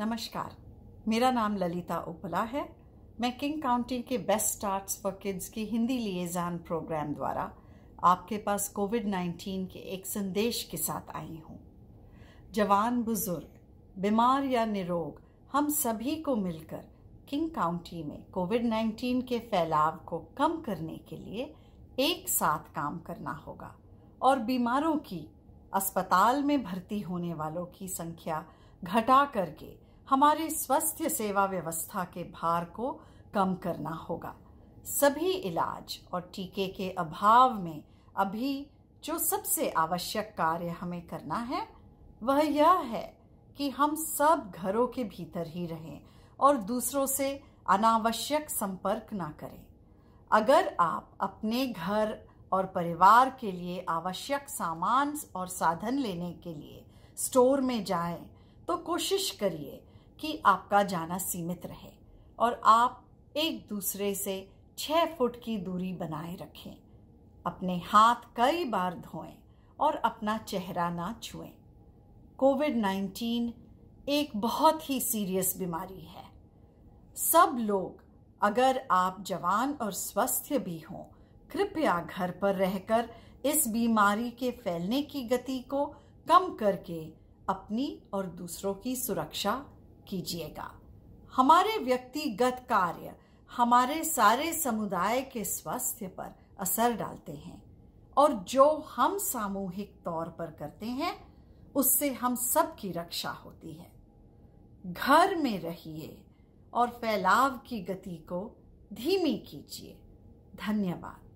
नमस्कार मेरा नाम ललिता उपला है मैं किंग काउंटी के बेस्ट स्टार्ट्स फॉर किड्स की हिंदी लिएजान प्रोग्राम द्वारा आपके पास कोविड 19 के एक संदेश के साथ आई हूँ जवान बुजुर्ग बीमार या निरोग हम सभी को मिलकर किंग काउंटी में कोविड 19 के फैलाव को कम करने के लिए एक साथ काम करना होगा और बीमारों की अस्पताल में भर्ती होने वालों की संख्या घटा करके हमारे स्वास्थ्य सेवा व्यवस्था के भार को कम करना होगा सभी इलाज और टीके के अभाव में अभी जो सबसे आवश्यक कार्य हमें करना है वह यह है कि हम सब घरों के भीतर ही रहें और दूसरों से अनावश्यक संपर्क ना करें अगर आप अपने घर और परिवार के लिए आवश्यक सामान और साधन लेने के लिए स्टोर में जाएं तो कोशिश करिए कि आपका जाना सीमित रहे और आप एक दूसरे से छह फुट की दूरी बनाए रखें अपने हाथ कई बार धोएं और अपना चेहरा ना छुएं कोविड नाइन्टीन एक बहुत ही सीरियस बीमारी है सब लोग अगर आप जवान और स्वस्थ भी हों कृपया घर पर रहकर इस बीमारी के फैलने की गति को कम करके अपनी और दूसरों की सुरक्षा कीजिएगा हमारे व्यक्तिगत कार्य हमारे सारे समुदाय के स्वास्थ्य पर असर डालते हैं और जो हम सामूहिक तौर पर करते हैं उससे हम सब की रक्षा होती है घर में रहिए और फैलाव की गति को धीमी कीजिए धन्यवाद